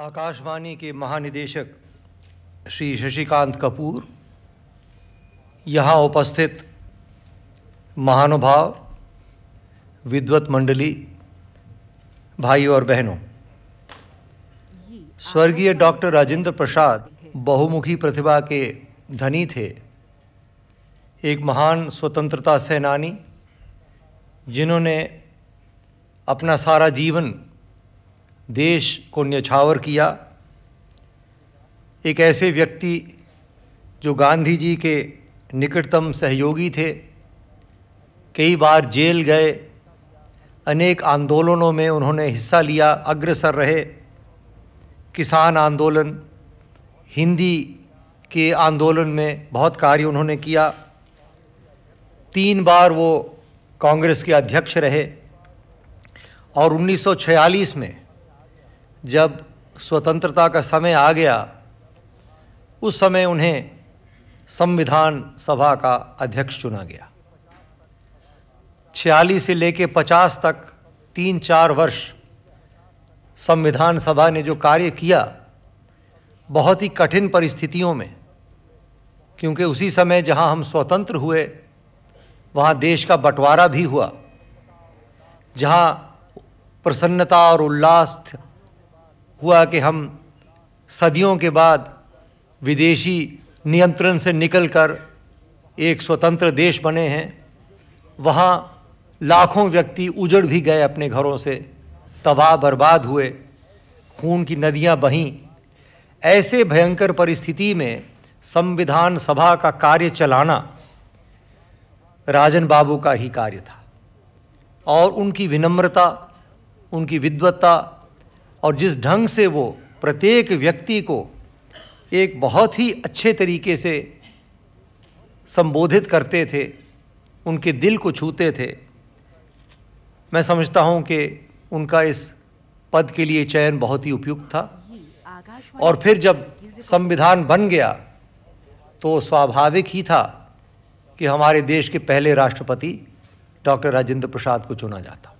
आकाशवाणी के महानिदेशक श्री शशिकांत कपूर यहाँ उपस्थित महानुभाव विद्वत मंडली भाई और बहनों स्वर्गीय डॉक्टर राजेंद्र प्रसाद बहुमुखी प्रतिभा के धनी थे एक महान स्वतंत्रता सेनानी जिन्होंने अपना सारा जीवन देश को न्यछावर किया एक ऐसे व्यक्ति जो गांधी जी के निकटतम सहयोगी थे कई बार जेल गए अनेक आंदोलनों में उन्होंने हिस्सा लिया अग्रसर रहे किसान आंदोलन हिंदी के आंदोलन में बहुत कार्य उन्होंने किया तीन बार वो कांग्रेस के अध्यक्ष रहे और 1946 में जब स्वतंत्रता का समय आ गया उस समय उन्हें संविधान सभा का अध्यक्ष चुना गया छियालीस से लेके पचास तक तीन चार वर्ष संविधान सभा ने जो कार्य किया बहुत ही कठिन परिस्थितियों में क्योंकि उसी समय जहां हम स्वतंत्र हुए वहाँ देश का बंटवारा भी हुआ जहाँ प्रसन्नता और उल्लास हुआ कि हम सदियों के बाद विदेशी नियंत्रण से निकलकर एक स्वतंत्र देश बने हैं वहाँ लाखों व्यक्ति उजड़ भी गए अपने घरों से तबाह बर्बाद हुए खून की नदियाँ बहीं ऐसे भयंकर परिस्थिति में संविधान सभा का कार्य चलाना राजन बाबू का ही कार्य था और उनकी विनम्रता उनकी विद्वत्ता और जिस ढंग से वो प्रत्येक व्यक्ति को एक बहुत ही अच्छे तरीके से संबोधित करते थे उनके दिल को छूते थे मैं समझता हूँ कि उनका इस पद के लिए चयन बहुत ही उपयुक्त था और फिर जब संविधान बन गया तो स्वाभाविक ही था कि हमारे देश के पहले राष्ट्रपति डॉक्टर राजेंद्र प्रसाद को चुना जाता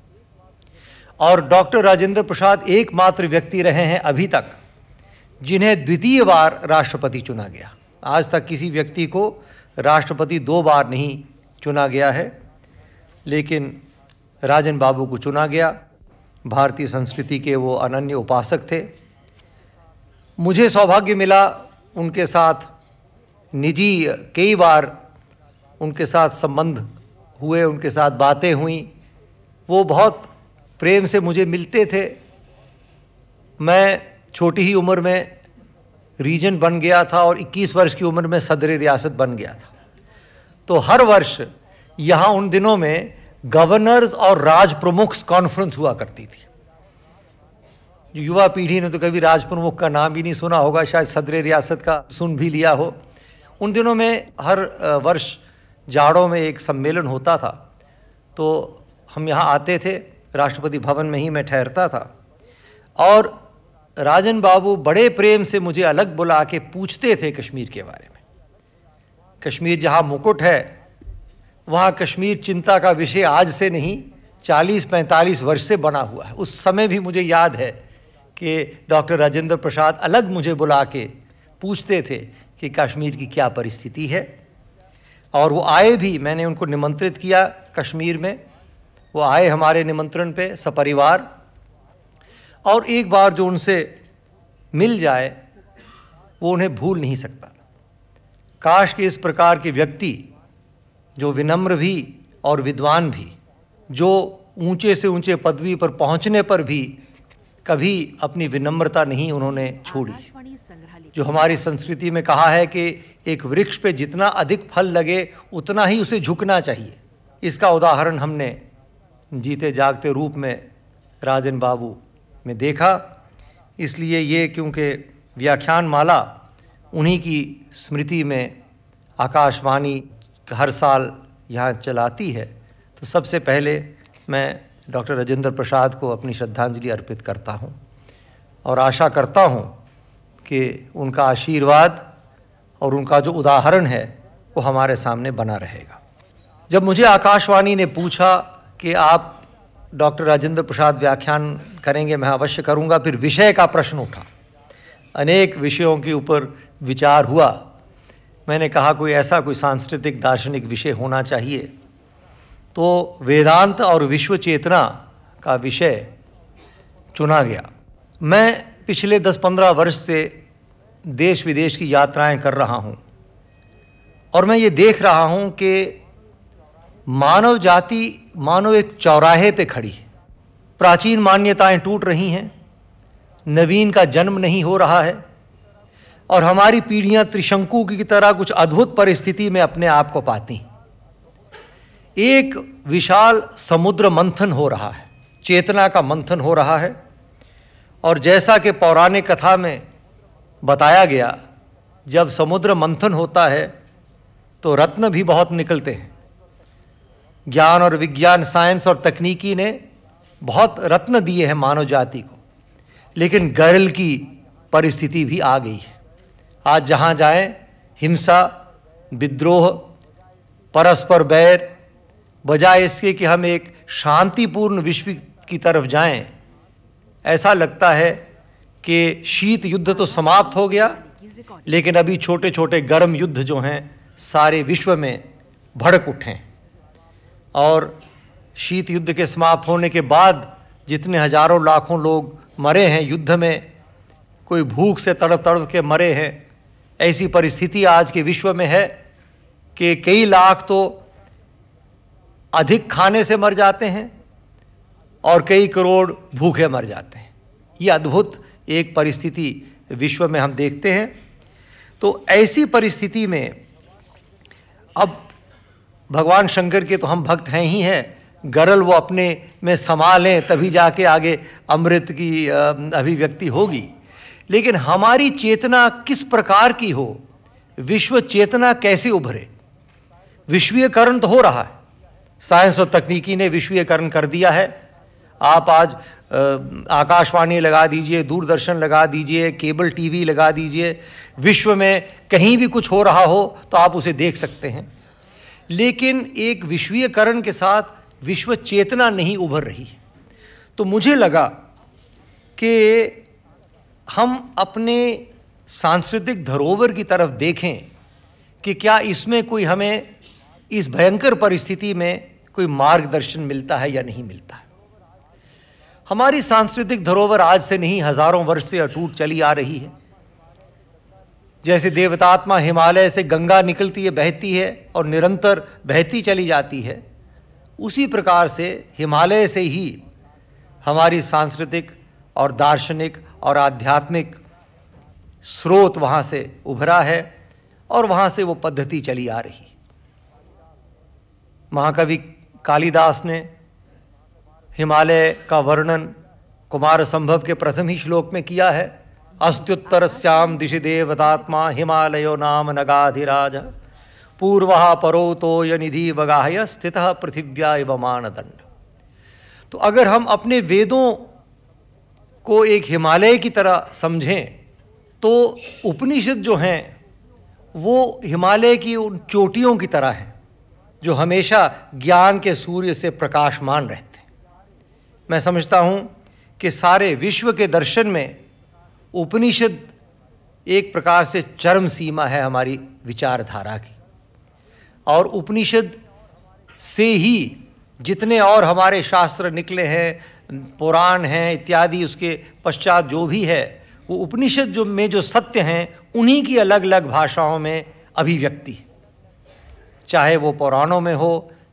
और डॉक्टर राजेंद्र प्रसाद एकमात्र व्यक्ति रहे हैं अभी तक जिन्हें द्वितीय बार राष्ट्रपति चुना गया आज तक किसी व्यक्ति को राष्ट्रपति दो बार नहीं चुना गया है लेकिन राजन बाबू को चुना गया भारतीय संस्कृति के वो अनन्य उपासक थे मुझे सौभाग्य मिला उनके साथ निजी कई बार उनके साथ संबंध हुए उनके साथ बातें हुई वो बहुत प्रेम से मुझे मिलते थे मैं छोटी ही उम्र में रीजन बन गया था और 21 वर्ष की उम्र में सदर रियासत बन गया था तो हर वर्ष यहाँ उन दिनों में गवर्नर्स और राज प्रमुख कॉन्फ्रेंस हुआ करती थी युवा पीढ़ी ने तो कभी राज प्रमुख का नाम भी नहीं सुना होगा शायद सदर रियासत का सुन भी लिया हो उन दिनों में हर वर्ष जाड़ों में एक सम्मेलन होता था तो हम यहाँ आते थे राष्ट्रपति भवन में ही मैं ठहरता था और राजन बाबू बड़े प्रेम से मुझे अलग बुला के पूछते थे कश्मीर के बारे में कश्मीर जहाँ मुकुट है वहाँ कश्मीर चिंता का विषय आज से नहीं 40-45 वर्ष से बना हुआ है उस समय भी मुझे याद है कि डॉक्टर राजेंद्र प्रसाद अलग मुझे बुला के पूछते थे कि कश्मीर की क्या परिस्थिति है और वो आए भी मैंने उनको निमंत्रित किया कश्मीर में वो आए हमारे निमंत्रण पे सपरिवार और एक बार जो उनसे मिल जाए वो उन्हें भूल नहीं सकता काश के इस प्रकार के व्यक्ति जो विनम्र भी और विद्वान भी जो ऊंचे से ऊंचे पदवी पर पहुंचने पर भी कभी अपनी विनम्रता नहीं उन्होंने छोड़ी जो हमारी संस्कृति में कहा है कि एक वृक्ष पे जितना अधिक फल लगे उतना ही उसे झुकना चाहिए इसका उदाहरण हमने जीते जागते रूप में राजन बाबू में देखा इसलिए ये क्योंकि व्याख्यान माला उन्हीं की स्मृति में आकाशवाणी हर साल यहाँ चलाती है तो सबसे पहले मैं डॉक्टर राजेंद्र प्रसाद को अपनी श्रद्धांजलि अर्पित करता हूँ और आशा करता हूँ कि उनका आशीर्वाद और उनका जो उदाहरण है वो हमारे सामने बना रहेगा जब मुझे आकाशवाणी ने पूछा कि आप डॉक्टर राजेंद्र प्रसाद व्याख्यान करेंगे मैं अवश्य करूँगा फिर विषय का प्रश्न उठा अनेक विषयों के ऊपर विचार हुआ मैंने कहा कोई ऐसा कोई सांस्कृतिक दार्शनिक विषय होना चाहिए तो वेदांत और विश्व चेतना का विषय चुना गया मैं पिछले 10-15 वर्ष से देश विदेश की यात्राएं कर रहा हूं और मैं ये देख रहा हूं कि मानव जाति मानव एक चौराहे पे खड़ी प्राचीन मान्यताएं टूट रही हैं नवीन का जन्म नहीं हो रहा है और हमारी पीढ़ियां त्रिशंकु की तरह कुछ अद्भुत परिस्थिति में अपने आप को पाती एक विशाल समुद्र मंथन हो रहा है चेतना का मंथन हो रहा है और जैसा कि पौराणिक कथा में बताया गया जब समुद्र मंथन होता है तो रत्न भी बहुत निकलते हैं ज्ञान और विज्ञान साइंस और तकनीकी ने बहुत रत्न दिए हैं मानव जाति को लेकिन गर्ल की परिस्थिति भी आ गई है आज जहाँ जाएं हिंसा विद्रोह परस्पर बैर बजाय इसके कि हम एक शांतिपूर्ण विश्व की तरफ जाएं ऐसा लगता है कि शीत युद्ध तो समाप्त हो गया लेकिन अभी छोटे छोटे गर्म युद्ध जो हैं सारे विश्व में भड़क उठे और शीत युद्ध के समाप्त होने के बाद जितने हजारों लाखों लोग मरे हैं युद्ध में कोई भूख से तड़प तड़प के मरे हैं ऐसी परिस्थिति आज के विश्व में है कि कई लाख तो अधिक खाने से मर जाते हैं और कई करोड़ भूखे मर जाते हैं ये अद्भुत एक परिस्थिति विश्व में हम देखते हैं तो ऐसी परिस्थिति में अब भगवान शंकर के तो हम भक्त हैं ही हैं गरल वो अपने में लें तभी जाके आगे अमृत की अभिव्यक्ति होगी लेकिन हमारी चेतना किस प्रकार की हो विश्व चेतना कैसे उभरे विश्वीयकरण तो हो रहा है साइंस और तकनीकी ने विश्वीयकरण कर दिया है आप आज आकाशवाणी लगा दीजिए दूरदर्शन लगा दीजिए केबल टीवी लगा दीजिए विश्व में कहीं भी कुछ हो रहा हो तो आप उसे देख सकते हैं लेकिन एक विश्वीयकरण के साथ विश्व चेतना नहीं उभर रही तो मुझे लगा कि हम अपने सांस्कृतिक धरोवर की तरफ देखें कि क्या इसमें कोई हमें इस भयंकर परिस्थिति में कोई मार्गदर्शन मिलता है या नहीं मिलता है हमारी सांस्कृतिक धरोहर आज से नहीं हजारों वर्ष से अटूट चली आ रही है जैसे देवतात्मा हिमालय से गंगा निकलती है बहती है और निरंतर बहती चली जाती है उसी प्रकार से हिमालय से ही हमारी सांस्कृतिक और दार्शनिक और आध्यात्मिक स्रोत वहाँ से उभरा है और वहाँ से वो पद्धति चली आ रही महाकवि कालिदास ने हिमालय का वर्णन कुमार संभव के प्रथम ही श्लोक में किया है अस्त्युत्तर श्याम दिशि देवतात्मा हिमालयो नाम नगाधिराज पूर्व तो यनिधि वगाहय स्थित पृथिव्या एवं मानदंड तो अगर हम अपने वेदों को एक हिमालय की तरह समझें तो उपनिषद जो हैं वो हिमालय की उन चोटियों की तरह हैं जो हमेशा ज्ञान के सूर्य से प्रकाशमान रहते मैं समझता हूँ कि सारे विश्व के दर्शन में उपनिषद एक प्रकार से चरम सीमा है हमारी विचारधारा की और उपनिषद से ही जितने और हमारे शास्त्र निकले हैं पुराण हैं इत्यादि उसके पश्चात जो भी है वो उपनिषद जो में जो सत्य हैं उन्हीं की अलग अलग भाषाओं में अभिव्यक्ति चाहे वो पुराणों में हो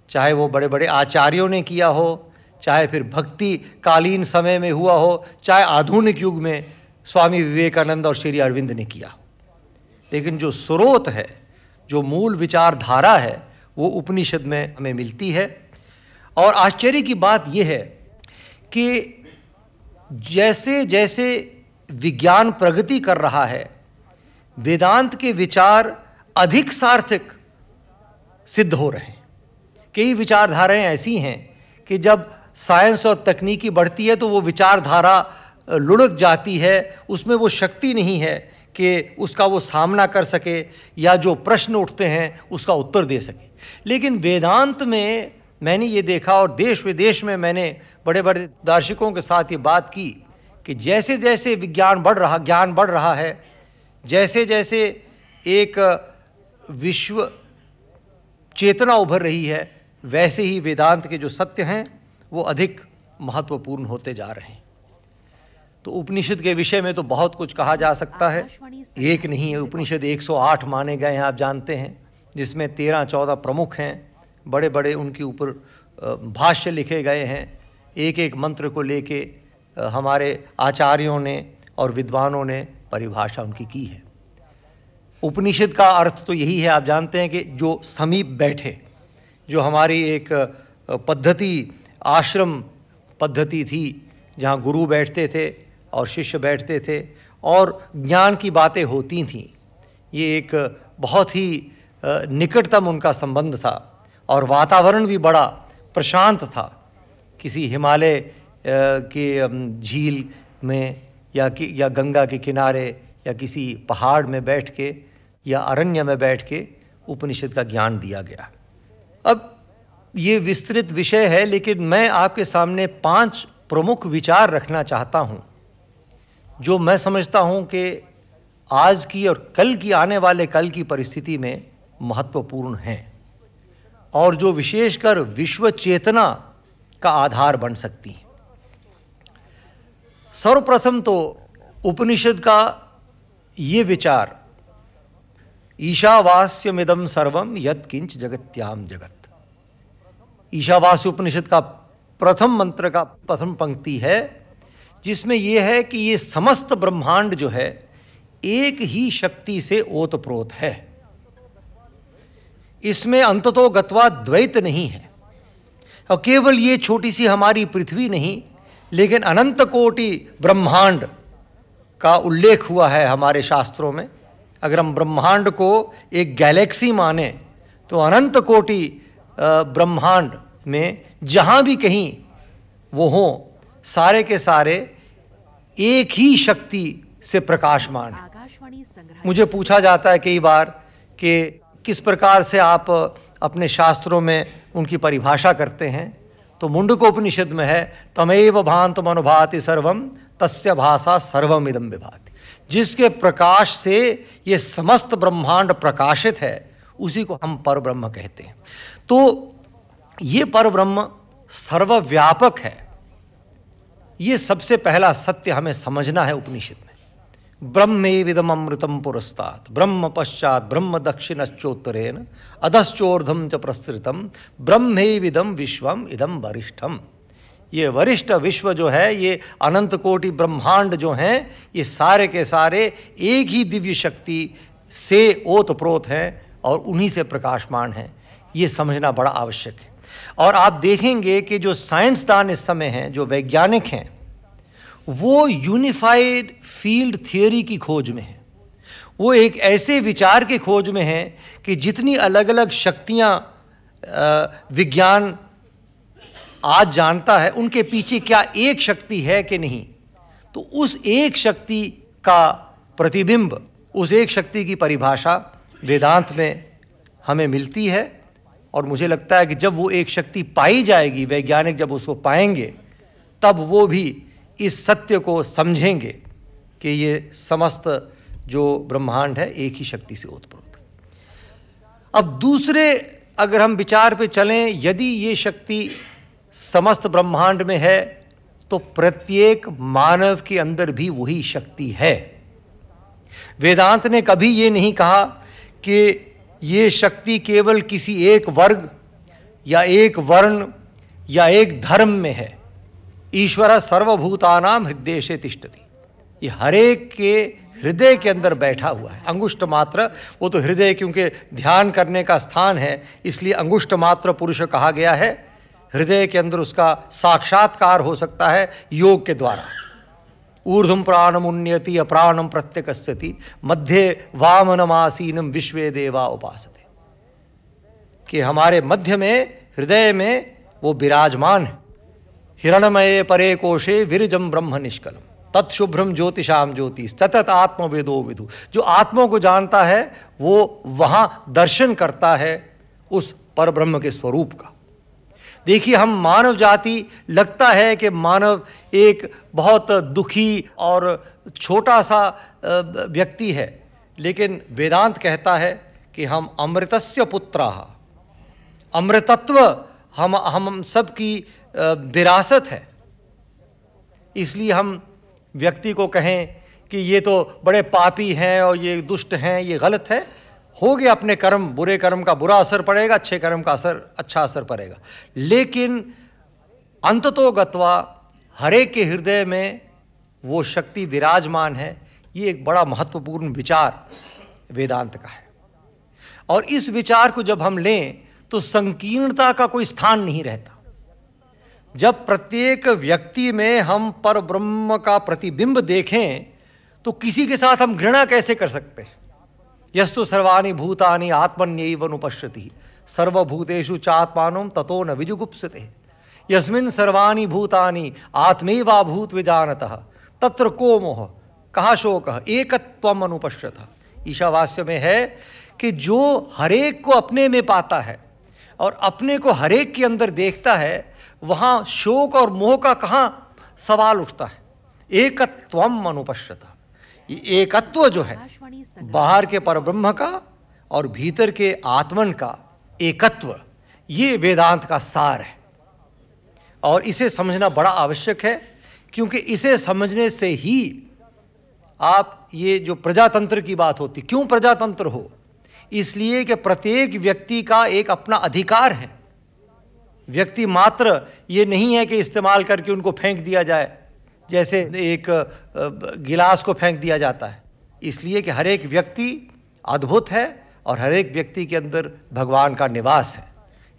चाहे वो बड़े बड़े आचार्यों ने किया हो चाहे फिर भक्ति कालीन समय में हुआ हो चाहे आधुनिक युग में स्वामी विवेकानंद और श्री अरविंद ने किया लेकिन जो स्रोत है जो मूल विचारधारा है वो उपनिषद में हमें मिलती है और आश्चर्य की बात यह है कि जैसे जैसे विज्ञान प्रगति कर रहा है वेदांत के विचार अधिक सार्थक सिद्ध हो रहे हैं कई विचारधाराएं ऐसी हैं कि जब साइंस और तकनीकी बढ़ती है तो वो विचारधारा लुढ़क जाती है उसमें वो शक्ति नहीं है कि उसका वो सामना कर सके या जो प्रश्न उठते हैं उसका उत्तर दे सके लेकिन वेदांत में मैंने ये देखा और देश विदेश में मैंने बड़े बड़े दार्शिकों के साथ ये बात की कि जैसे जैसे विज्ञान बढ़ रहा ज्ञान बढ़ रहा है जैसे जैसे एक विश्व चेतना उभर रही है वैसे ही वेदांत के जो सत्य हैं वो अधिक महत्वपूर्ण होते जा रहे हैं तो उपनिषद के विषय में तो बहुत कुछ कहा जा सकता है एक नहीं है उपनिषद 108 माने गए हैं आप जानते हैं जिसमें तेरह चौदह प्रमुख हैं बड़े बड़े उनके ऊपर भाष्य लिखे गए हैं एक एक मंत्र को लेके हमारे आचार्यों ने और विद्वानों ने परिभाषा उनकी की है उपनिषद का अर्थ तो यही है आप जानते हैं कि जो समीप बैठे जो हमारी एक पद्धति आश्रम पद्धति थी जहाँ गुरु बैठते थे और शिष्य बैठते थे और ज्ञान की बातें होती थीं ये एक बहुत ही निकटतम उनका संबंध था और वातावरण भी बड़ा प्रशांत था किसी हिमालय के झील में या कि या गंगा के किनारे या किसी पहाड़ में बैठ के या अरण्य में बैठ के उपनिषद का ज्ञान दिया गया अब ये विस्तृत विषय है लेकिन मैं आपके सामने पांच प्रमुख विचार रखना चाहता हूँ जो मैं समझता हूँ कि आज की और कल की आने वाले कल की परिस्थिति में महत्वपूर्ण हैं और जो विशेषकर विश्व चेतना का आधार बन सकती हैं सर्वप्रथम तो उपनिषद का ये विचार ईशावास्यमिदम सर्वम यत्किंच जगत्याम जगत ईशावास उपनिषद का प्रथम मंत्र का प्रथम पंक्ति है जिसमें यह है कि ये समस्त ब्रह्मांड जो है एक ही शक्ति से ओतप्रोत है इसमें अंततो गत्वा द्वैत नहीं है और केवल ये छोटी सी हमारी पृथ्वी नहीं लेकिन अनंत कोटि ब्रह्मांड का उल्लेख हुआ है हमारे शास्त्रों में अगर हम ब्रह्मांड को एक गैलेक्सी माने तो अनंत कोटि ब्रह्मांड में जहाँ भी कहीं वो हों सारे के सारे एक ही शक्ति से प्रकाशमान मुझे पूछा जाता है कई बार कि किस प्रकार से आप अपने शास्त्रों में उनकी परिभाषा करते हैं तो मुंडकोपनिषद में है तमेव भांत मनुभाति सर्वम तस्य भाषा सर्वम इदम विभाति जिसके प्रकाश से ये समस्त ब्रह्मांड प्रकाशित है उसी को हम पर ब्रह्म कहते हैं तो ये पर ब्रह्म सर्वव्यापक है ये सबसे पहला सत्य हमें समझना है उपनिषद में विदम अमृतम पुरस्तात् ब्रह्म पश्चात ब्रह्म दक्षिणश्चोत्तरेण अधश्चोर्धम च प्रसृतम विदम विश्वम इदम वरिष्ठम ये वरिष्ठ विश्व जो है ये अनंत कोटि ब्रह्मांड जो हैं ये सारे के सारे एक ही दिव्य शक्ति से ओतप्रोत हैं और उन्हीं से प्रकाशमान हैं ये समझना बड़ा आवश्यक है और आप देखेंगे कि जो साइंसदान इस समय हैं जो वैज्ञानिक हैं वो यूनिफाइड फील्ड थियोरी की खोज में है वो एक ऐसे विचार के खोज में है कि जितनी अलग अलग शक्तियाँ विज्ञान आज जानता है उनके पीछे क्या एक शक्ति है कि नहीं तो उस एक शक्ति का प्रतिबिंब उस एक शक्ति की परिभाषा वेदांत में हमें मिलती है और मुझे लगता है कि जब वो एक शक्ति पाई जाएगी वैज्ञानिक जब उसको पाएंगे तब वो भी इस सत्य को समझेंगे कि ये समस्त जो ब्रह्मांड है एक ही शक्ति से ओतप्रोत अब दूसरे अगर हम विचार पे चलें यदि ये शक्ति समस्त ब्रह्मांड में है तो प्रत्येक मानव के अंदर भी वही शक्ति है वेदांत ने कभी ये नहीं कहा कि ये शक्ति केवल किसी एक वर्ग या एक वर्ण या एक धर्म में है ईश्वर सर्वभूतानाम हृदय से तिष्टती ये हरेक के हृदय के अंदर बैठा हुआ है अंगुष्ट मात्र वो तो हृदय क्योंकि ध्यान करने का स्थान है इसलिए अंगुष्ट मात्र पुरुष कहा गया है हृदय के अंदर उसका साक्षात्कार हो सकता है योग के द्वारा ऊर्धम प्राणमुन्यति अप्राणम प्रत्यकस्यति मध्य वामनमासीनम विश्व देवा उपास कि हमारे मध्य में हृदय में वो विराजमान है हिरणमय परे कोशे विरजम ब्रह्म निष्कलम तत्शुभ्रम ज्योतिषाम ज्योति सतत आत्मवेदो विदु जो आत्मा को जानता है वो वहाँ दर्शन करता है उस परब्रह्म के स्वरूप का देखिए हम मानव जाति लगता है कि मानव एक बहुत दुखी और छोटा सा व्यक्ति है लेकिन वेदांत कहता है कि हम अमृतस्य पुत्रा अमृतत्व हम हम सब की विरासत है इसलिए हम व्यक्ति को कहें कि ये तो बड़े पापी हैं और ये दुष्ट हैं ये गलत है हो गया अपने कर्म बुरे कर्म का बुरा असर पड़ेगा अच्छे कर्म का असर अच्छा असर पड़ेगा लेकिन अंततो गत्वा हरे के हृदय में वो शक्ति विराजमान है ये एक बड़ा महत्वपूर्ण विचार वेदांत का है और इस विचार को जब हम लें तो संकीर्णता का कोई स्थान नहीं रहता जब प्रत्येक व्यक्ति में हम पर ब्रह्म का प्रतिबिंब देखें तो किसी के साथ हम घृणा कैसे कर सकते हैं यस्तु सर्वाणी भूतानी आत्मन्यव अनुपश्यति सर्वभूतेषु चात्मा ततो न विजुगुप्सते यस्मिन् सर्वाणी भूतानि भूत विजानत तत्र को मोह कहा शोक एकत्वम अनुपश्यत ईशावास्य में है कि जो हरेक को अपने में पाता है और अपने को हरेक के अंदर देखता है वहाँ शोक और मोह का कहाँ सवाल उठता है एकत्वम अनुपश्यता ये एकत्व जो है बाहर के परब्रह्म का और भीतर के आत्मन का एकत्व ये वेदांत का सार है और इसे समझना बड़ा आवश्यक है क्योंकि इसे समझने से ही आप ये जो प्रजातंत्र की बात होती क्यों प्रजातंत्र हो इसलिए कि प्रत्येक व्यक्ति का एक अपना अधिकार है व्यक्ति मात्र ये नहीं है कि इस्तेमाल करके उनको फेंक दिया जाए जैसे एक गिलास को फेंक दिया जाता है इसलिए कि हर एक व्यक्ति अद्भुत है और हर एक व्यक्ति के अंदर भगवान का निवास है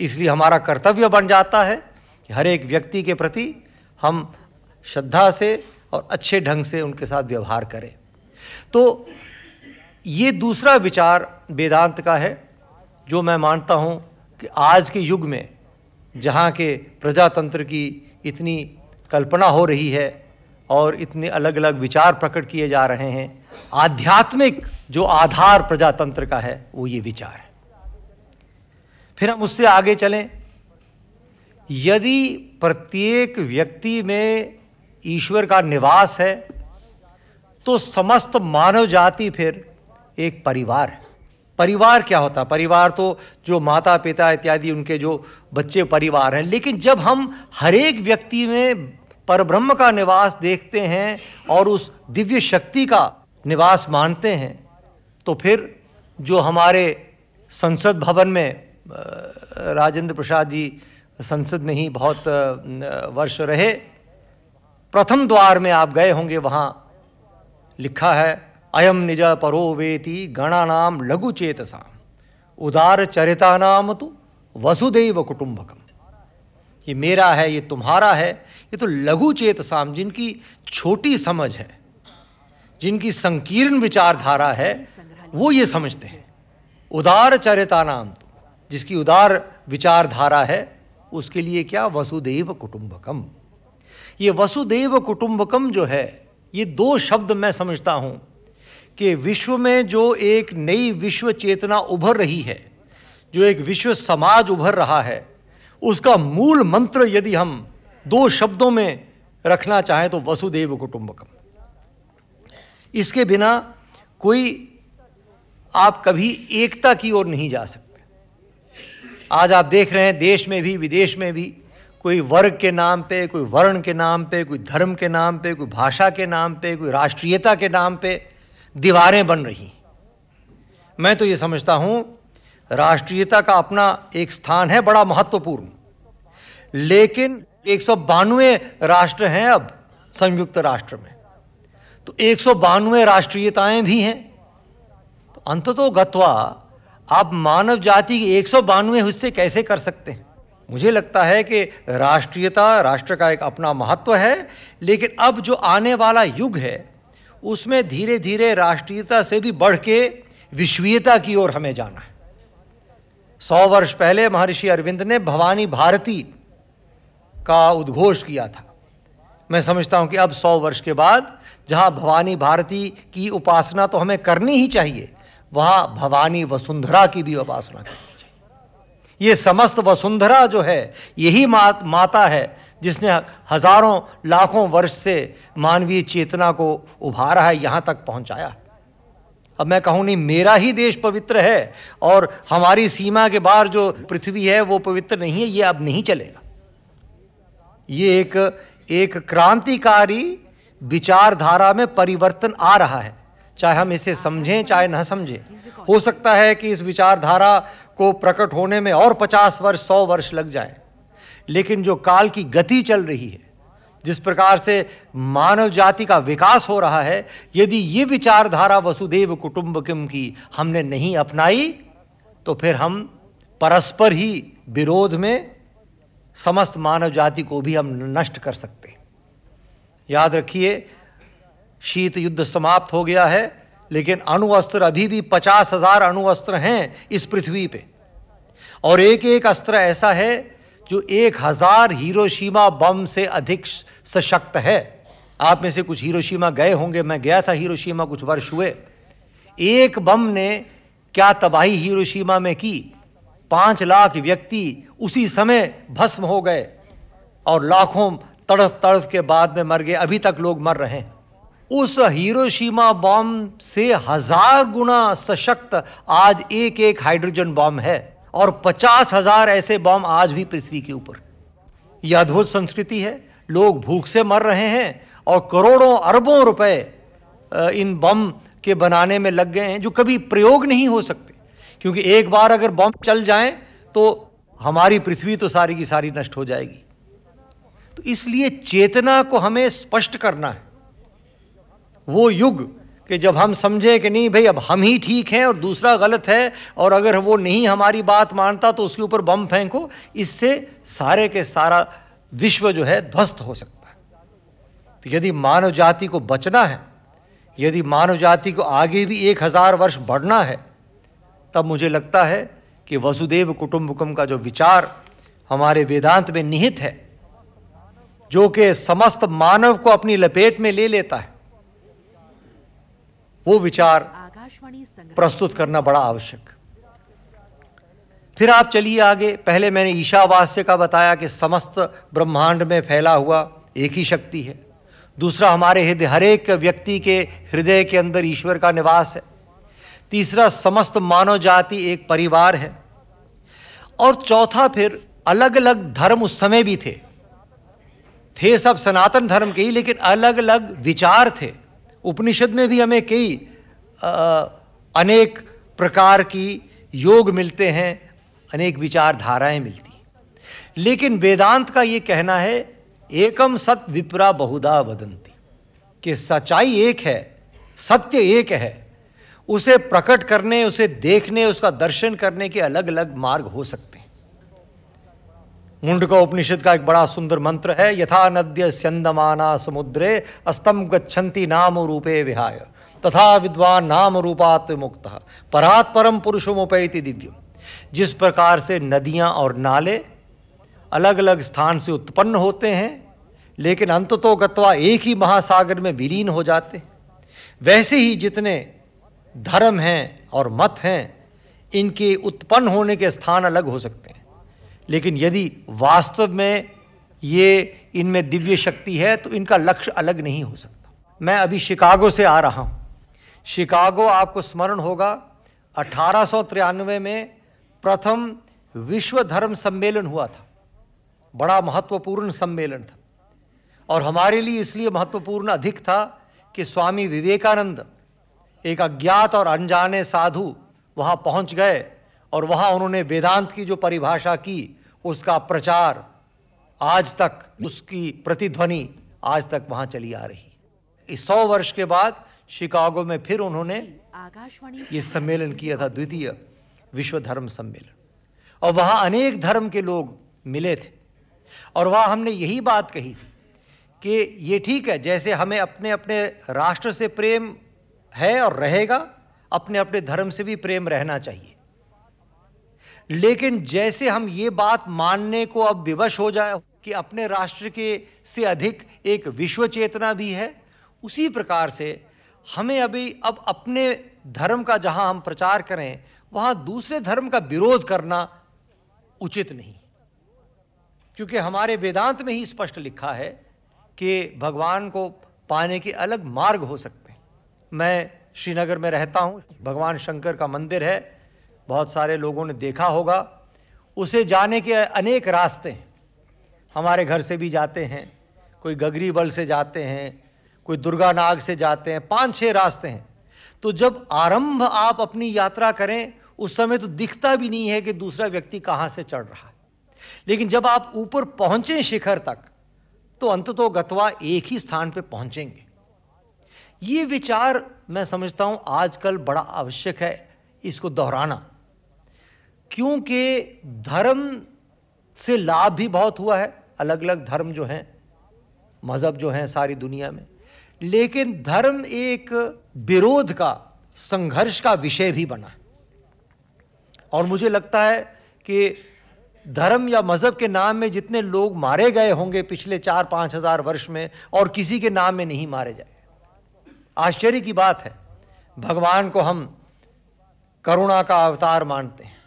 इसलिए हमारा कर्तव्य बन जाता है कि हर एक व्यक्ति के प्रति हम श्रद्धा से और अच्छे ढंग से उनके साथ व्यवहार करें तो ये दूसरा विचार वेदांत का है जो मैं मानता हूँ कि आज के युग में जहाँ के प्रजातंत्र की इतनी कल्पना हो रही है और इतने अलग अलग विचार प्रकट किए जा रहे हैं आध्यात्मिक जो आधार प्रजातंत्र का है वो ये विचार है फिर हम उससे आगे चलें यदि प्रत्येक व्यक्ति में ईश्वर का निवास है तो समस्त मानव जाति फिर एक परिवार है परिवार क्या होता परिवार तो जो माता पिता इत्यादि उनके जो बच्चे परिवार हैं लेकिन जब हम हर एक व्यक्ति में पर ब्रह्म का निवास देखते हैं और उस दिव्य शक्ति का निवास मानते हैं तो फिर जो हमारे संसद भवन में राजेंद्र प्रसाद जी संसद में ही बहुत वर्ष रहे प्रथम द्वार में आप गए होंगे वहाँ लिखा है अयम निज परो वेति नाम लघु चेतसा उदार चरिता नाम तो वसुदेव कुटुंबकम ये मेरा है ये तुम्हारा है ये तो लघु चेतसाम जिनकी छोटी समझ है जिनकी संकीर्ण विचारधारा है वो ये समझते हैं उदार चरिता नाम तो जिसकी उदार विचारधारा है उसके लिए क्या वसुदेव कुटुंबकम ये वसुदेव कुटुंबकम जो है ये दो शब्द मैं समझता हूँ कि विश्व में जो एक नई विश्व चेतना उभर रही है जो एक विश्व समाज उभर रहा है उसका मूल मंत्र यदि हम दो शब्दों में रखना चाहे तो वसुदेव कुटुंबकम इसके बिना कोई आप कभी एकता की ओर नहीं जा सकते आज आप देख रहे हैं देश में भी विदेश में भी कोई वर्ग के नाम पे कोई वर्ण के नाम पे कोई धर्म के नाम पे कोई भाषा के नाम पे कोई राष्ट्रीयता के नाम पे दीवारें बन रही मैं तो ये समझता हूँ राष्ट्रीयता का अपना एक स्थान है बड़ा महत्वपूर्ण लेकिन एक सौ बानवे राष्ट्र हैं अब संयुक्त राष्ट्र में तो एक सौ बानवे राष्ट्रीयताएं भी हैं तो अंत तो गत्वा आप मानव जाति के एक सौ बानवे हिस्से कैसे कर सकते हैं मुझे लगता है कि राष्ट्रीयता राष्ट्र का एक अपना महत्व है लेकिन अब जो आने वाला युग है उसमें धीरे धीरे राष्ट्रीयता से भी बढ़ के विश्वीयता की ओर हमें जाना है सौ वर्ष पहले महर्षि अरविंद ने भवानी भारती का उद्घोष किया था मैं समझता हूँ कि अब सौ वर्ष के बाद जहाँ भवानी भारती की उपासना तो हमें करनी ही चाहिए वहाँ भवानी वसुंधरा की भी उपासना करनी चाहिए ये समस्त वसुंधरा जो है यही मात, माता है जिसने हजारों लाखों वर्ष से मानवीय चेतना को उभारा है यहाँ तक पहुँचाया है अब मैं कहूँ नहीं मेरा ही देश पवित्र है और हमारी सीमा के बाहर जो पृथ्वी है वो पवित्र नहीं है ये अब नहीं चलेगा ये एक एक क्रांतिकारी विचारधारा में परिवर्तन आ रहा है चाहे हम इसे समझें चाहे ना समझें हो सकता है कि इस विचारधारा को प्रकट होने में और पचास वर्ष सौ वर्ष लग जाए लेकिन जो काल की गति चल रही है जिस प्रकार से मानव जाति का विकास हो रहा है यदि ये विचारधारा वसुदेव कुटुंबकम की हमने नहीं अपनाई तो फिर हम परस्पर ही विरोध में समस्त मानव जाति को भी हम नष्ट कर सकते याद रखिए शीत युद्ध समाप्त हो गया है लेकिन अणुअस्त्र अभी भी पचास हजार अणुअस्त्र हैं इस पृथ्वी पे और एक एक अस्त्र ऐसा है जो एक हजार हीरोशीमा बम से अधिक सशक्त है आप में से कुछ हीरोशीमा गए होंगे मैं गया था हीरोशीमा कुछ वर्ष हुए एक बम ने क्या तबाही हीरोशीमा में की पांच लाख व्यक्ति उसी समय भस्म हो गए और लाखों तड़फ तड़फ के बाद में मर गए अभी तक लोग मर रहे हैं उस हीरोशीमा बॉम्ब से हजार गुना सशक्त आज एक एक हाइड्रोजन बॉम्ब है और पचास हजार ऐसे बॉम्ब आज भी पृथ्वी के ऊपर यह अद्भुत संस्कृति है लोग भूख से मर रहे हैं और करोड़ों अरबों रुपए इन बम के बनाने में लग गए हैं जो कभी प्रयोग नहीं हो सकते क्योंकि एक बार अगर बम चल जाए तो हमारी पृथ्वी तो सारी की सारी नष्ट हो जाएगी तो इसलिए चेतना को हमें स्पष्ट करना है वो युग कि जब हम समझे कि नहीं भाई अब हम ही ठीक हैं और दूसरा गलत है और अगर वो नहीं हमारी बात मानता तो उसके ऊपर बम फेंको इससे सारे के सारा विश्व जो है ध्वस्त हो सकता है तो यदि मानव जाति को बचना है यदि मानव जाति को आगे भी एक हज़ार वर्ष बढ़ना है तब मुझे लगता है कि वसुदेव कुटुंबकम का जो विचार हमारे वेदांत में निहित है जो कि समस्त मानव को अपनी लपेट में ले लेता है वो विचार प्रस्तुत करना बड़ा आवश्यक फिर आप चलिए आगे पहले मैंने ईशावास्य का बताया कि समस्त ब्रह्मांड में फैला हुआ एक ही शक्ति है दूसरा हमारे हृदय हरेक व्यक्ति के हृदय के अंदर ईश्वर का निवास है तीसरा समस्त मानव जाति एक परिवार है और चौथा फिर अलग अलग धर्म उस समय भी थे थे सब सनातन धर्म के ही लेकिन अलग अलग विचार थे उपनिषद में भी हमें कई अनेक प्रकार की योग मिलते हैं अनेक विचारधाराएं मिलती लेकिन वेदांत का ये कहना है एकम सत विपरा बहुधा वदंती कि सच्चाई एक है सत्य एक है उसे प्रकट करने उसे देखने उसका दर्शन करने के अलग अलग मार्ग हो सकते हैं का उपनिषद का एक बड़ा सुंदर मंत्र है यथा नद्य स्यंदमाना समुद्रे अस्तम गच्छन्ति नाम रूपे विहाय तथा विद्वान नाम रूपात् मुक्त परात परम पुरुषोमुपैति दिव्य जिस प्रकार से नदियां और नाले अलग अलग स्थान से उत्पन्न होते हैं लेकिन अंत तो गत्वा एक ही महासागर में विलीन हो जाते वैसे ही जितने धर्म हैं और मत हैं इनके उत्पन्न होने के स्थान अलग हो सकते हैं लेकिन यदि वास्तव में ये इनमें दिव्य शक्ति है तो इनका लक्ष्य अलग नहीं हो सकता मैं अभी शिकागो से आ रहा हूँ शिकागो आपको स्मरण होगा अठारह में प्रथम विश्व धर्म सम्मेलन हुआ था बड़ा महत्वपूर्ण सम्मेलन था और हमारे लिए इसलिए महत्वपूर्ण अधिक था कि स्वामी विवेकानंद एक अज्ञात और अनजाने साधु वहाँ पहुँच गए और वहाँ उन्होंने वेदांत की जो परिभाषा की उसका प्रचार आज तक उसकी प्रतिध्वनि आज तक वहाँ चली आ रही इस सौ वर्ष के बाद शिकागो में फिर उन्होंने ये सम्मेलन किया था द्वितीय विश्व धर्म सम्मेलन और वहाँ अनेक धर्म के लोग मिले थे और वहाँ हमने यही बात कही थी कि ये ठीक है जैसे हमें अपने अपने राष्ट्र से प्रेम है और रहेगा अपने अपने धर्म से भी प्रेम रहना चाहिए लेकिन जैसे हम ये बात मानने को अब विवश हो जाए कि अपने राष्ट्र के से अधिक एक विश्व चेतना भी है उसी प्रकार से हमें अभी अब अपने धर्म का जहां हम प्रचार करें वहां दूसरे धर्म का विरोध करना उचित नहीं क्योंकि हमारे वेदांत में ही स्पष्ट लिखा है कि भगवान को पाने के अलग मार्ग हो सकते हैं मैं श्रीनगर में रहता हूँ भगवान शंकर का मंदिर है बहुत सारे लोगों ने देखा होगा उसे जाने के अनेक रास्ते हैं हमारे घर से भी जाते हैं कोई गगरी बल से जाते हैं कोई दुर्गा नाग से जाते हैं पांच छह रास्ते हैं तो जब आरंभ आप अपनी यात्रा करें उस समय तो दिखता भी नहीं है कि दूसरा व्यक्ति कहाँ से चढ़ रहा है लेकिन जब आप ऊपर पहुँचें शिखर तक तो अंत तो गतवा एक ही स्थान पर पहुँचेंगे ये विचार मैं समझता हूँ आजकल बड़ा आवश्यक है इसको दोहराना क्योंकि धर्म से लाभ भी बहुत हुआ है अलग अलग धर्म जो हैं मज़हब जो हैं सारी दुनिया में लेकिन धर्म एक विरोध का संघर्ष का विषय भी बना और मुझे लगता है कि धर्म या मज़हब के नाम में जितने लोग मारे गए होंगे पिछले चार पाँच हज़ार वर्ष में और किसी के नाम में नहीं मारे जाए आश्चर्य की बात है भगवान को हम करुणा का अवतार मानते हैं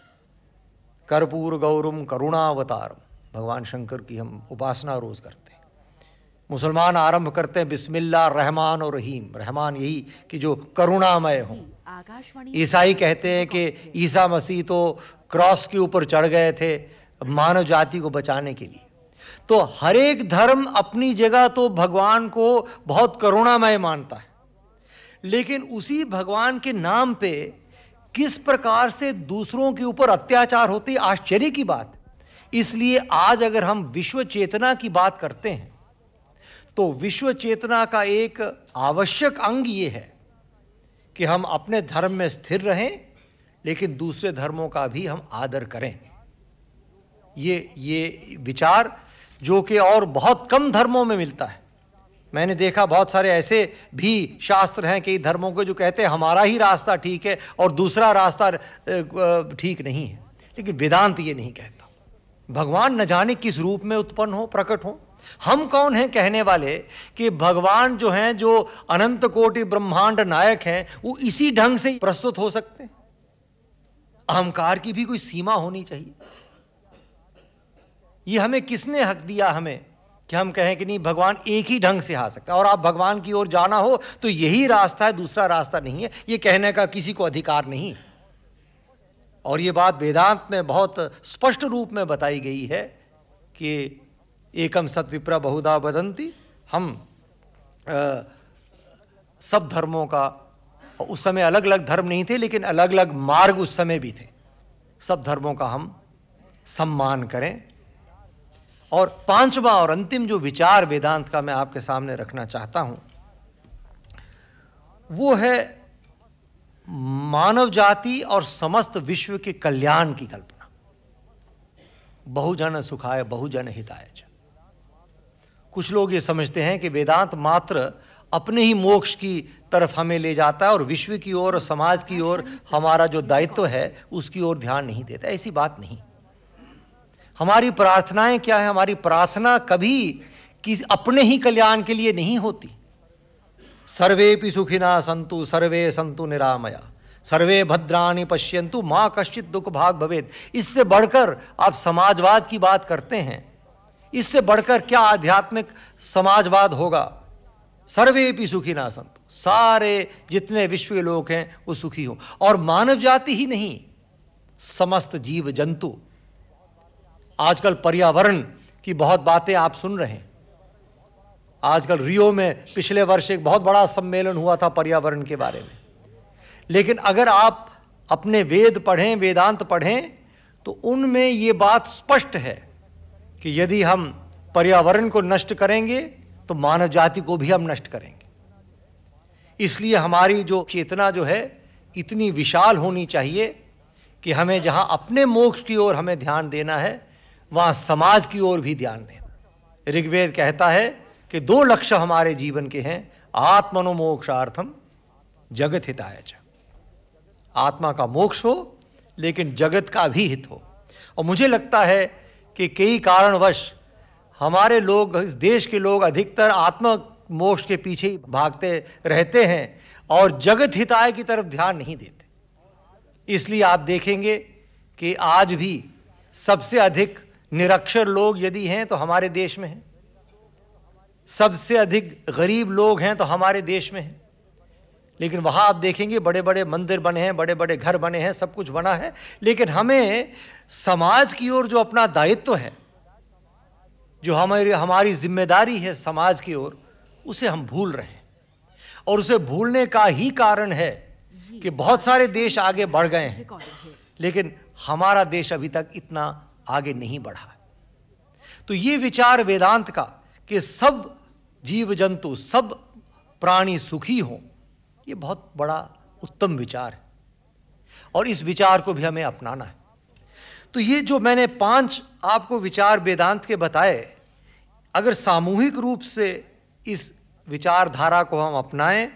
कर्पूर गौरम अवतार भगवान शंकर की हम उपासना रोज़ करते हैं मुसलमान आरंभ करते हैं बिस्मिल्ला रहमान और रहीम रहमान यही कि जो करुणामय हों ईसाई कहते हैं कि ईसा मसीह तो क्रॉस के ऊपर चढ़ गए थे मानव जाति को बचाने के लिए तो हर एक धर्म अपनी जगह तो भगवान को बहुत करुणामय मानता है लेकिन उसी भगवान के नाम पे किस प्रकार से दूसरों के ऊपर अत्याचार होते आश्चर्य की बात इसलिए आज अगर हम विश्व चेतना की बात करते हैं तो विश्व चेतना का एक आवश्यक अंग ये है कि हम अपने धर्म में स्थिर रहें लेकिन दूसरे धर्मों का भी हम आदर करें ये ये विचार जो कि और बहुत कम धर्मों में मिलता है मैंने देखा बहुत सारे ऐसे भी शास्त्र हैं कई धर्मों के जो कहते हैं हमारा ही रास्ता ठीक है और दूसरा रास्ता ठीक नहीं है लेकिन वेदांत ये नहीं कहता भगवान न जाने किस रूप में उत्पन्न हो प्रकट हो हम कौन हैं कहने वाले कि भगवान जो हैं जो अनंत कोटि ब्रह्मांड नायक हैं वो इसी ढंग से प्रस्तुत हो सकते हैं अहंकार की भी कोई सीमा होनी चाहिए ये हमें किसने हक दिया हमें कि हम कहें कि नहीं भगवान एक ही ढंग से आ सकता है और आप भगवान की ओर जाना हो तो यही रास्ता है दूसरा रास्ता नहीं है ये कहने का किसी को अधिकार नहीं और ये बात वेदांत में बहुत स्पष्ट रूप में बताई गई है कि एकम सत्विप्रा बहुधा बदंती हम आ, सब धर्मों का उस समय अलग अलग धर्म नहीं थे लेकिन अलग अलग मार्ग उस समय भी थे सब धर्मों का हम सम्मान करें और पांचवा और अंतिम जो विचार वेदांत का मैं आपके सामने रखना चाहता हूं वो है मानव जाति और समस्त विश्व के कल्याण की कल्पना बहुजन सुखाय बहुजन हिताय कुछ लोग ये समझते हैं कि वेदांत मात्र अपने ही मोक्ष की तरफ हमें ले जाता है और विश्व की ओर और समाज की ओर हमारा जो दायित्व है उसकी ओर ध्यान नहीं देता ऐसी बात नहीं हमारी प्रार्थनाएं क्या है हमारी प्रार्थना कभी कि अपने ही कल्याण के लिए नहीं होती सर्वे पि सुखिना संतु सर्वे संतु निरामया सर्वे भद्राणी पश्यंतु माँ कश्चित दुख भाग भवेद इससे बढ़कर आप समाजवाद की बात करते हैं इससे बढ़कर क्या आध्यात्मिक समाजवाद होगा सर्वे भी सुखी ना संतु सारे जितने विश्व के लोग हैं वो सुखी हो और मानव जाति ही नहीं समस्त जीव जंतु आजकल पर्यावरण की बहुत बातें आप सुन रहे हैं आजकल रियो में पिछले वर्ष एक बहुत बड़ा सम्मेलन हुआ था पर्यावरण के बारे में लेकिन अगर आप अपने वेद पढ़ें वेदांत पढ़ें तो उनमें ये बात स्पष्ट है कि यदि हम पर्यावरण को नष्ट करेंगे तो मानव जाति को भी हम नष्ट करेंगे इसलिए हमारी जो चेतना जो है इतनी विशाल होनी चाहिए कि हमें जहाँ अपने मोक्ष की ओर हमें ध्यान देना है वहां समाज की ओर भी ध्यान दें ऋग्वेद कहता है कि दो लक्ष्य हमारे जीवन के हैं आत्मनोमोक्षार्थम जगत हिताय आत्मा का मोक्ष हो लेकिन जगत का भी हित हो और मुझे लगता है कि कई कारणवश हमारे लोग इस देश के लोग अधिकतर आत्म मोक्ष के पीछे ही भागते रहते हैं और जगत हिताय की तरफ ध्यान नहीं देते इसलिए आप देखेंगे कि आज भी सबसे अधिक निरक्षर लोग यदि हैं तो हमारे देश में हैं सबसे अधिक गरीब लोग हैं तो हमारे देश में हैं लेकिन वहाँ आप देखेंगे बड़े बड़े मंदिर बने हैं बड़े बड़े घर बने हैं सब कुछ बना है लेकिन हमें समाज की ओर जो अपना दायित्व तो है जो हमारी हमारी जिम्मेदारी है समाज की ओर उसे हम भूल रहे हैं और उसे भूलने का ही कारण है कि बहुत सारे देश आगे बढ़ गए हैं लेकिन हमारा देश अभी तक इतना आगे नहीं बढ़ा तो ये विचार वेदांत का कि सब जीव जंतु सब प्राणी सुखी हों ये बहुत बड़ा उत्तम विचार है और इस विचार को भी हमें अपनाना है तो ये जो मैंने पांच आपको विचार वेदांत के बताए अगर सामूहिक रूप से इस विचारधारा को हम अपनाएं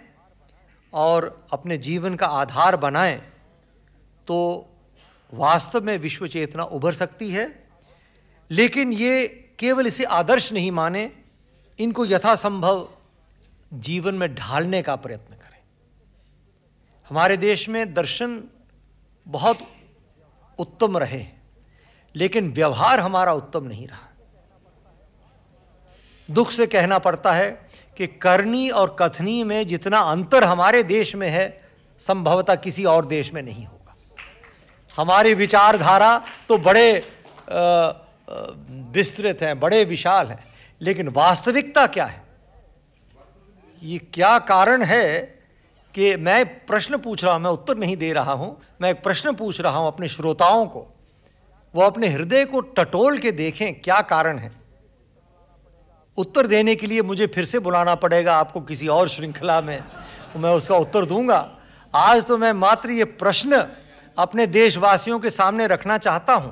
और अपने जीवन का आधार बनाएं तो वास्तव में विश्व चेतना उभर सकती है लेकिन ये केवल इसे आदर्श नहीं माने इनको यथासंभव जीवन में ढालने का प्रयत्न करें हमारे देश में दर्शन बहुत उत्तम रहे लेकिन व्यवहार हमारा उत्तम नहीं रहा दुख से कहना पड़ता है कि करनी और कथनी में जितना अंतर हमारे देश में है संभवतः किसी और देश में नहीं हो हमारी विचारधारा तो बड़े विस्तृत हैं बड़े विशाल हैं लेकिन वास्तविकता क्या है ये क्या कारण है कि मैं प्रश्न पूछ रहा हूँ मैं उत्तर नहीं दे रहा हूँ मैं एक प्रश्न पूछ रहा हूँ अपने श्रोताओं को वो अपने हृदय को टटोल के देखें क्या कारण है उत्तर देने के लिए मुझे फिर से बुलाना पड़ेगा आपको किसी और श्रृंखला में मैं उसका उत्तर दूंगा आज तो मैं मात्र ये प्रश्न अपने देशवासियों के सामने रखना चाहता हूं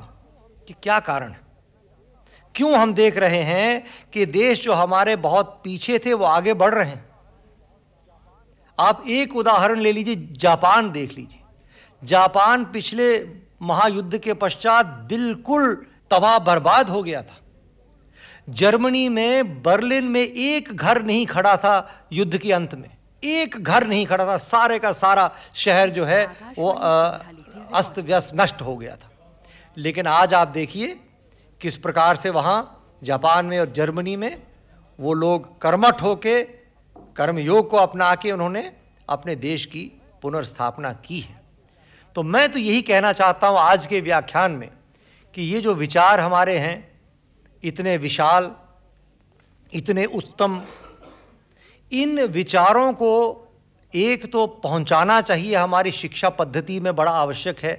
कि क्या कारण है क्यों हम देख रहे हैं कि देश जो हमारे बहुत पीछे थे वो आगे बढ़ रहे हैं आप एक उदाहरण ले लीजिए जापान देख लीजिए जापान पिछले महायुद्ध के पश्चात बिल्कुल तबाह बर्बाद हो गया था जर्मनी में बर्लिन में एक घर नहीं खड़ा था युद्ध के अंत में एक घर नहीं खड़ा था सारे का सारा शहर जो है वो आ, अस्त व्यस्त नष्ट हो गया था लेकिन आज आप देखिए किस प्रकार से वहाँ जापान में और जर्मनी में वो लोग कर्मठ होके कर्मयोग को अपना के उन्होंने अपने देश की पुनर्स्थापना की है तो मैं तो यही कहना चाहता हूँ आज के व्याख्यान में कि ये जो विचार हमारे हैं इतने विशाल इतने उत्तम इन विचारों को एक तो पहुंचाना चाहिए हमारी शिक्षा पद्धति में बड़ा आवश्यक है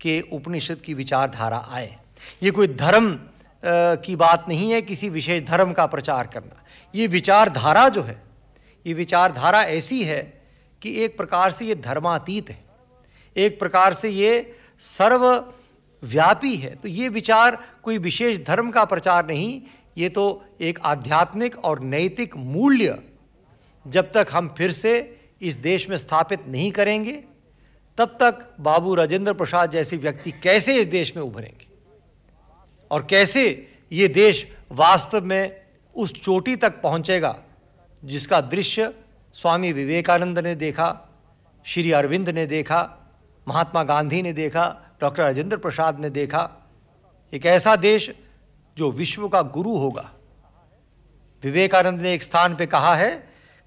कि उपनिषद की विचारधारा आए ये कोई धर्म की बात नहीं है किसी विशेष धर्म का प्रचार करना ये विचारधारा जो है ये विचारधारा ऐसी है कि एक प्रकार से ये धर्मातीत है एक प्रकार से ये सर्वव्यापी है तो ये विचार कोई विशेष धर्म का प्रचार नहीं ये तो एक आध्यात्मिक और नैतिक मूल्य जब तक हम फिर से इस देश में स्थापित नहीं करेंगे तब तक बाबू राजेंद्र प्रसाद जैसे व्यक्ति कैसे इस देश में उभरेंगे और कैसे ये देश वास्तव में उस चोटी तक पहुंचेगा जिसका दृश्य स्वामी विवेकानंद ने देखा श्री अरविंद ने देखा महात्मा गांधी ने देखा डॉक्टर राजेंद्र प्रसाद ने देखा एक ऐसा देश जो विश्व का गुरु होगा विवेकानंद ने एक स्थान पे कहा है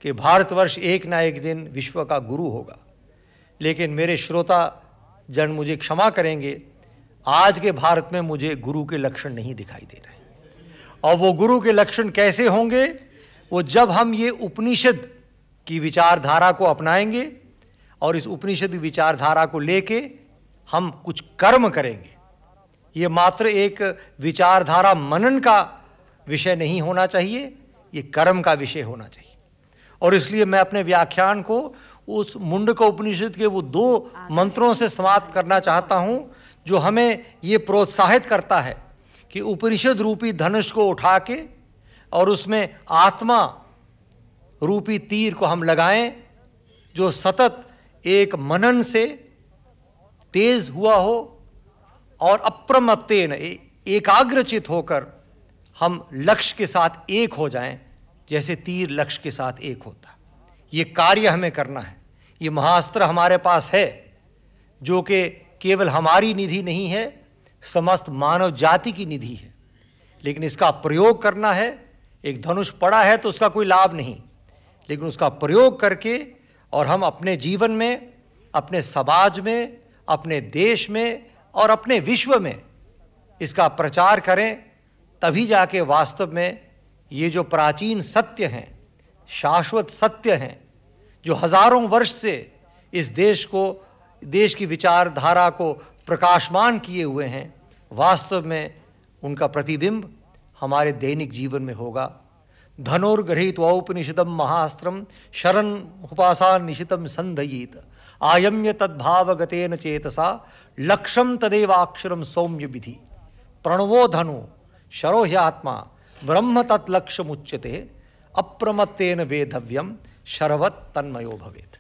कि भारतवर्ष एक ना एक दिन विश्व का गुरु होगा लेकिन मेरे श्रोता जन मुझे क्षमा करेंगे आज के भारत में मुझे गुरु के लक्षण नहीं दिखाई दे रहे और वो गुरु के लक्षण कैसे होंगे वो जब हम ये उपनिषद की विचारधारा को अपनाएंगे और इस उपनिषद की विचारधारा को लेके हम कुछ कर्म करेंगे ये मात्र एक विचारधारा मनन का विषय नहीं होना चाहिए ये कर्म का विषय होना चाहिए और इसलिए मैं अपने व्याख्यान को उस मुंडक उपनिषद के वो दो मंत्रों से समाप्त करना चाहता हूँ जो हमें ये प्रोत्साहित करता है कि उपनिषद रूपी धनुष को उठा के और उसमें आत्मा रूपी तीर को हम लगाएं जो सतत एक मनन से तेज हुआ हो और अप्रमत्तेन एकाग्रचित होकर हम लक्ष्य के साथ एक हो जाएं जैसे तीर लक्ष्य के साथ एक होता ये कार्य हमें करना है ये महास्त्र हमारे पास है जो कि केवल हमारी निधि नहीं है समस्त मानव जाति की निधि है लेकिन इसका प्रयोग करना है एक धनुष पड़ा है तो उसका कोई लाभ नहीं लेकिन उसका प्रयोग करके और हम अपने जीवन में अपने समाज में अपने देश में और अपने विश्व में इसका प्रचार करें तभी जाके वास्तव में ये जो प्राचीन सत्य हैं शाश्वत सत्य हैं जो हजारों वर्ष से इस देश को देश की विचारधारा को प्रकाशमान किए हुए हैं वास्तव में उनका प्रतिबिंब हमारे दैनिक जीवन में होगा धनुर्गृहित औपनिषदम महास्त्रम शरण उपासा निशित संधयित आयम्य तद्भावगतेन चेतसा लक्ष्यम तदेवाक्षरम सौम्य विधि प्रणवो धनु शरो आत्मा ब्रह्म तत्लक्ष्य मुच्यते अप्रमत्न वेधव्यम शरवत तन्मयो भवेत